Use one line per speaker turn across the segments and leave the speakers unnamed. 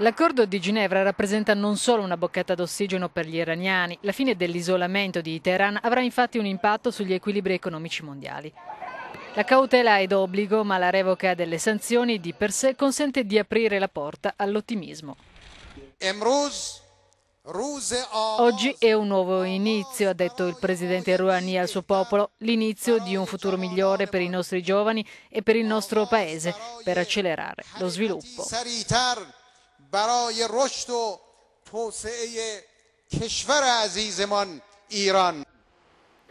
L'accordo di Ginevra rappresenta non solo una boccata d'ossigeno per gli iraniani, la fine dell'isolamento di Teheran avrà infatti un impatto sugli equilibri economici mondiali. La cautela è d'obbligo, ma la revoca delle sanzioni di per sé consente di aprire la porta all'ottimismo. Oggi è un nuovo inizio, ha detto il presidente Rouhani al suo popolo, l'inizio di un futuro migliore per i nostri giovani e per il nostro paese, per accelerare lo sviluppo. برای رشد و توسعه کشور عزیزمان ایران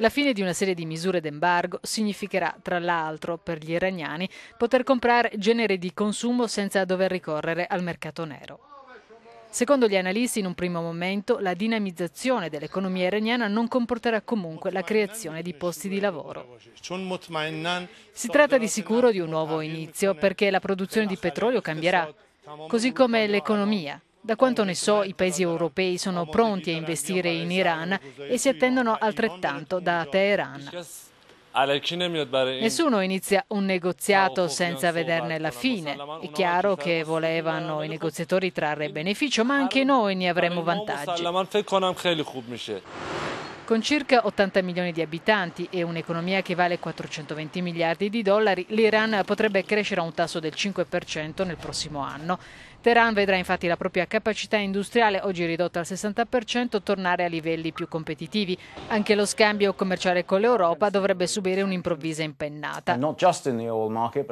La fine di una serie di misure d'embargo significherà, tra l'altro, per gli iraniani poter comprare generi di consumo senza dover ricorrere al mercato nero. Secondo gli analisti, in un primo momento, la dinamizzazione dell'economia iraniana non comporterà comunque la creazione di posti di lavoro. Si tratta di sicuro di un nuovo inizio perché la produzione di petrolio cambierà, così come l'economia. Da quanto ne so, i paesi europei sono pronti a investire in Iran e si attendono altrettanto da Teheran. Nessuno inizia un negoziato senza vederne la fine. È chiaro che volevano i negoziatori trarre beneficio, ma anche noi ne avremo vantaggi. Con circa 80 milioni di abitanti e un'economia che vale 420 miliardi di dollari, l'Iran potrebbe crescere a un tasso del 5% nel prossimo anno. Teheran vedrà infatti la propria capacità industriale, oggi ridotta al 60%, tornare a livelli più competitivi. Anche lo scambio commerciale con l'Europa dovrebbe subire un'improvvisa impennata. Uh,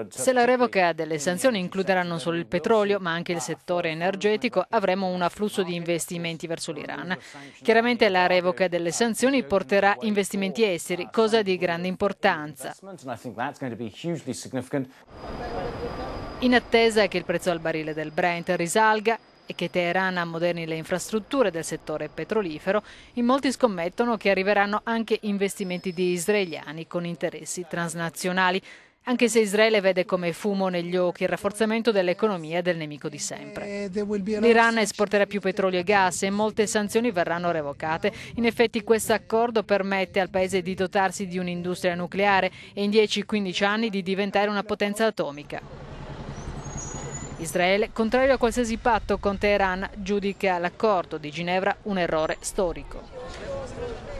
Se la revoca delle sanzioni includerà non solo il petrolio, ma anche il settore energetico, avremo un afflusso di investimenti verso l'Iran. Chiaramente la revoca delle sanzioni porterà investimenti esteri, cosa di grande importanza. In attesa che il prezzo al barile del Brent risalga e che Teheran ammoderni le infrastrutture del settore petrolifero, in molti scommettono che arriveranno anche investimenti di israeliani con interessi transnazionali, anche se Israele vede come fumo negli occhi il rafforzamento dell'economia del nemico di sempre. L'Iran esporterà più petrolio e gas e molte sanzioni verranno revocate. In effetti questo accordo permette al paese di dotarsi di un'industria nucleare e in 10-15 anni di diventare una potenza atomica. Israele, contrario a qualsiasi patto con Teheran, giudica l'accordo di Ginevra un errore storico.